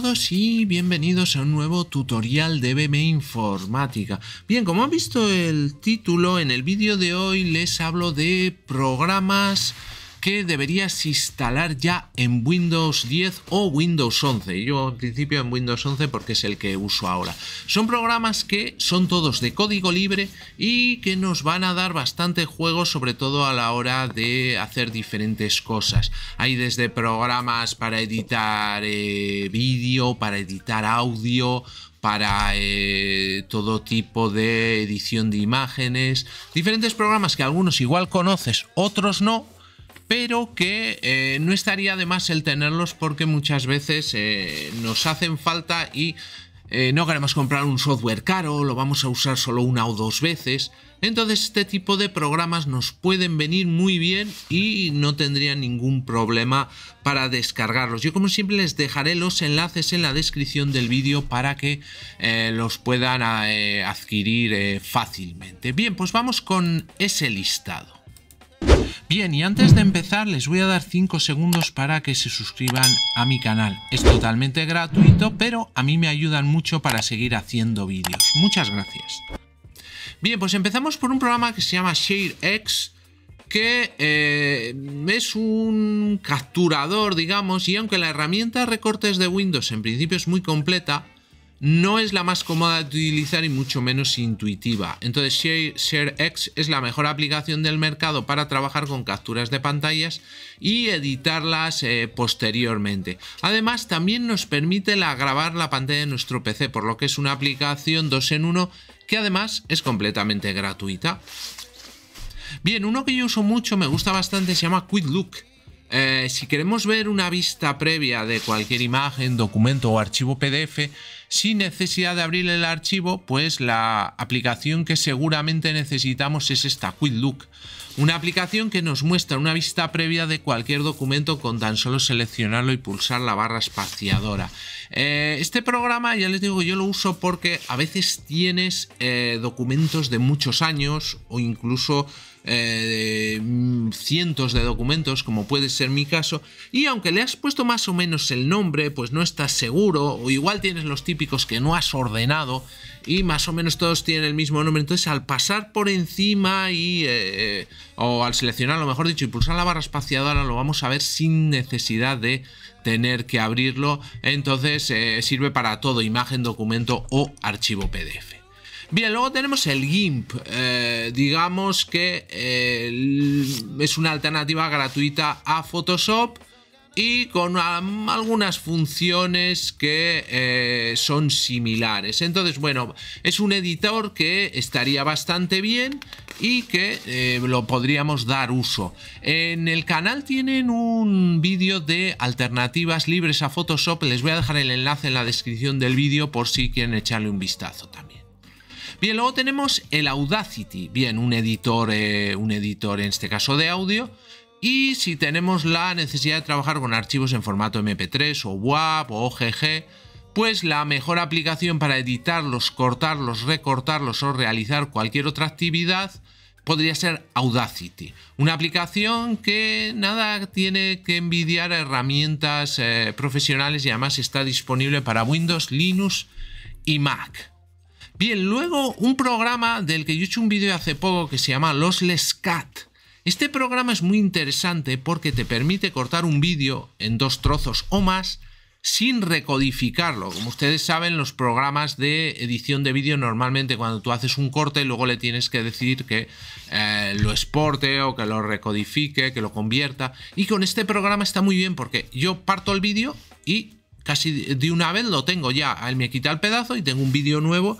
todos y bienvenidos a un nuevo tutorial de BME Informática. Bien, como han visto el título, en el vídeo de hoy les hablo de programas que deberías instalar ya en Windows 10 o Windows 11. Yo en principio en Windows 11 porque es el que uso ahora. Son programas que son todos de código libre y que nos van a dar bastante juego sobre todo a la hora de hacer diferentes cosas. Hay desde programas para editar eh, vídeo, para editar audio, para eh, todo tipo de edición de imágenes, diferentes programas que algunos igual conoces, otros no, pero que eh, no estaría de más el tenerlos porque muchas veces eh, nos hacen falta y eh, no queremos comprar un software caro, lo vamos a usar solo una o dos veces. Entonces este tipo de programas nos pueden venir muy bien y no tendría ningún problema para descargarlos. Yo como siempre les dejaré los enlaces en la descripción del vídeo para que los puedan adquirir fácilmente. Bien, pues vamos con ese listado. Bien, y antes de empezar les voy a dar 5 segundos para que se suscriban a mi canal. Es totalmente gratuito, pero a mí me ayudan mucho para seguir haciendo vídeos. Muchas gracias. Bien, pues empezamos por un programa que se llama ShareX, que eh, es un capturador, digamos, y aunque la herramienta recortes de Windows en principio es muy completa, no es la más cómoda de utilizar y mucho menos intuitiva. Entonces ShareX es la mejor aplicación del mercado para trabajar con capturas de pantallas y editarlas eh, posteriormente. Además también nos permite grabar la pantalla de nuestro PC, por lo que es una aplicación 2 en 1 que además es completamente gratuita. Bien, uno que yo uso mucho, me gusta bastante, se llama Quick Look eh, si queremos ver una vista previa de cualquier imagen, documento o archivo PDF, sin necesidad de abrir el archivo, pues la aplicación que seguramente necesitamos es esta Quick Look. Una aplicación que nos muestra una vista previa de cualquier documento con tan solo seleccionarlo y pulsar la barra espaciadora. Eh, este programa, ya les digo, yo lo uso porque a veces tienes eh, documentos de muchos años o incluso eh, mm, cientos de documentos, como puede ser mi caso, y aunque le has puesto más o menos el nombre, pues no estás seguro, o igual tienes los típicos que no has ordenado, y más o menos todos tienen el mismo nombre, entonces al pasar por encima y... Eh, eh, o al seleccionar, lo mejor dicho, y pulsar la barra espaciadora, lo vamos a ver sin necesidad de tener que abrirlo, entonces sirve para todo, imagen, documento o archivo PDF. Bien, luego tenemos el GIMP. Eh, digamos que eh, es una alternativa gratuita a Photoshop y con algunas funciones que eh, son similares. Entonces, bueno, es un editor que estaría bastante bien y que lo podríamos dar uso. En el canal tienen un vídeo de alternativas libres a Photoshop. Les voy a dejar el enlace en la descripción del vídeo por si quieren echarle un vistazo también. Bien, luego tenemos el Audacity, bien, un editor, eh, un editor en este caso de audio. Y si tenemos la necesidad de trabajar con archivos en formato MP3 o WAP o OGG, pues la mejor aplicación para editarlos, cortarlos, recortarlos o realizar cualquier otra actividad podría ser Audacity. Una aplicación que nada tiene que envidiar a herramientas eh, profesionales y además está disponible para Windows, Linux y Mac. Bien, luego un programa del que yo he hecho un vídeo hace poco que se llama Los les cat Este programa es muy interesante porque te permite cortar un vídeo en dos trozos o más sin recodificarlo. Como ustedes saben, los programas de edición de vídeo normalmente cuando tú haces un corte luego le tienes que decir que eh, lo exporte o que lo recodifique, que lo convierta. Y con este programa está muy bien porque yo parto el vídeo y casi de una vez lo tengo ya. Él me quita el pedazo y tengo un vídeo nuevo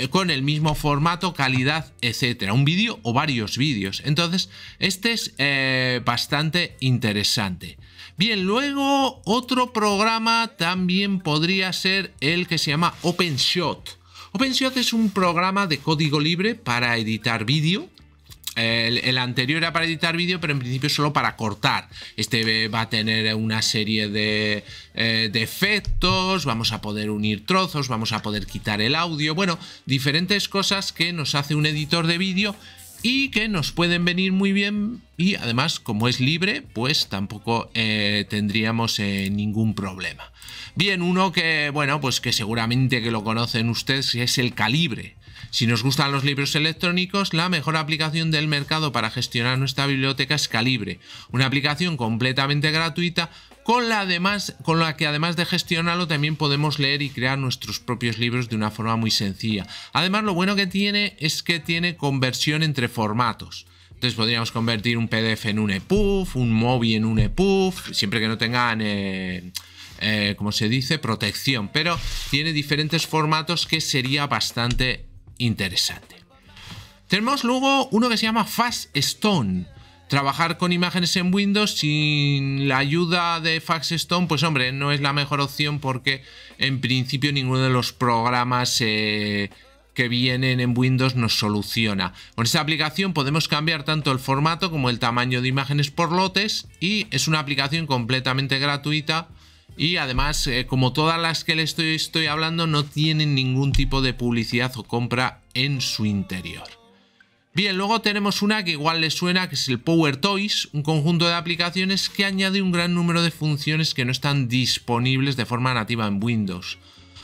eh, con el mismo formato, calidad, etcétera. Un vídeo o varios vídeos. Entonces, este es eh, bastante interesante. Bien, luego otro programa también podría ser el que se llama OpenShot. OpenShot es un programa de código libre para editar vídeo el, anterior era para editar vídeo, pero en principio solo para cortar. Este va a tener una serie de, eh, defectos. vamos a poder unir trozos, vamos a poder quitar el audio, bueno, diferentes cosas que nos hace un editor de vídeo y que nos pueden venir muy bien y además como es libre pues tampoco eh, tendríamos eh, ningún problema. Bien, uno que bueno pues que seguramente que lo conocen ustedes es el calibre si nos gustan los libros electrónicos, la mejor aplicación del mercado para gestionar nuestra biblioteca es Calibre, una aplicación completamente gratuita con la, que además de gestionarlo también podemos leer y crear nuestros propios libros de una forma muy sencilla. Además lo bueno que tiene es que tiene conversión entre formatos. Entonces podríamos convertir un PDF en un EPUF, un MOBI en un EPUF. siempre que no tengan... Eh, eh, como se dice, protección, pero tiene diferentes formatos que sería bastante interesante. Tenemos luego uno que se llama FastStone Trabajar con imágenes en Windows sin la ayuda de FastStone pues hombre, no es la mejor opción porque en principio ninguno de los programas eh, que vienen en Windows nos soluciona. Con esta aplicación podemos cambiar tanto el formato como el tamaño de imágenes por lotes y es una aplicación completamente gratuita y además, eh, como todas las que le estoy, estoy hablando, no tienen ningún tipo de publicidad o compra en su interior. Bien, luego tenemos una que igual le suena, que es el Power Toys, un conjunto de aplicaciones que añade un gran número de funciones que no están disponibles de forma nativa en Windows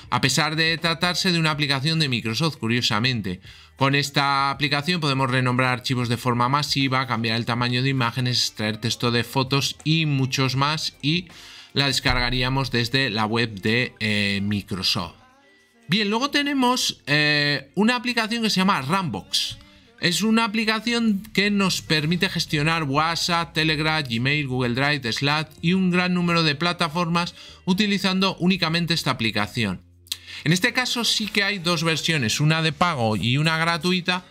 a pesar de tratarse de una aplicación de Microsoft, curiosamente. Con esta aplicación podemos renombrar archivos de forma masiva, cambiar el tamaño de imágenes, extraer texto de fotos y muchos más y la descargaríamos desde la web de eh, Microsoft. Bien, luego tenemos eh, una aplicación que se llama Rambox. Es una aplicación que nos permite gestionar WhatsApp, Telegram, Gmail, Google Drive, Slack y un gran número de plataformas utilizando únicamente esta aplicación. En este caso sí que hay dos versiones, una de pago y una gratuita,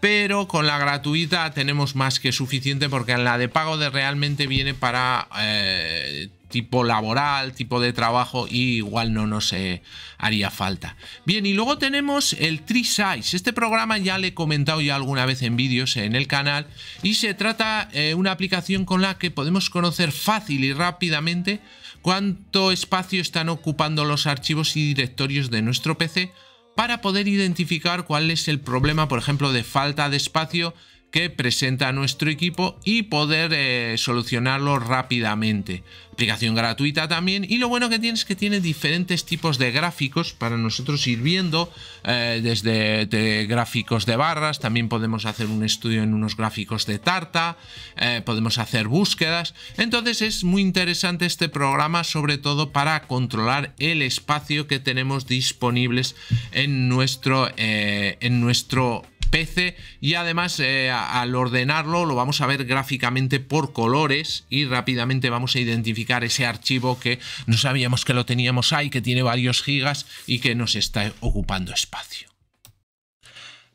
pero con la gratuita tenemos más que suficiente porque en la de pago de realmente viene para eh, tipo laboral, tipo de trabajo y igual no nos eh, haría falta. Bien, y luego tenemos el Tree Size. Este programa ya le he comentado ya alguna vez en vídeos en el canal y se trata de eh, una aplicación con la que podemos conocer fácil y rápidamente cuánto espacio están ocupando los archivos y directorios de nuestro PC para poder identificar cuál es el problema, por ejemplo, de falta de espacio que presenta nuestro equipo y poder eh, solucionarlo rápidamente. Aplicación gratuita también y lo bueno que tiene es que tiene diferentes tipos de gráficos para nosotros ir viendo eh, desde gráficos de barras, también podemos hacer un estudio en unos gráficos de tarta, eh, podemos hacer búsquedas, entonces es muy interesante este programa sobre todo para controlar el espacio que tenemos disponibles en nuestro, en nuestro PC y además eh, al ordenarlo lo vamos a ver gráficamente por colores y rápidamente vamos a identificar ese archivo que no sabíamos que lo teníamos ahí, que tiene varios gigas y que nos está ocupando espacio.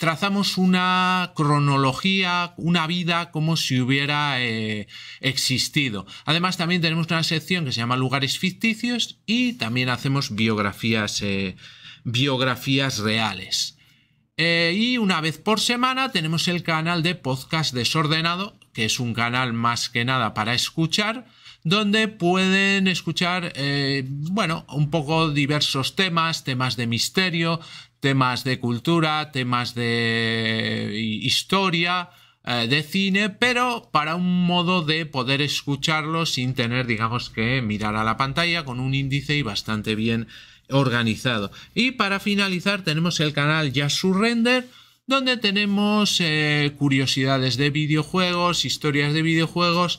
trazamos una cronología, una vida como si hubiera eh, existido. Además, también tenemos una sección que se llama Lugares Ficticios y también hacemos biografías, eh, biografías reales. Eh, y una vez por semana tenemos el canal de podcast desordenado, que es un canal más que nada para escuchar donde pueden escuchar, eh, bueno, un poco diversos temas, temas de misterio, temas de cultura, temas de eh, historia, eh, de cine, pero para un modo de poder escucharlo sin tener, digamos, que mirar a la pantalla con un índice y bastante bien organizado. Y para finalizar tenemos el canal Yasu Render, donde tenemos curiosidades de videojuegos, historias de videojuegos,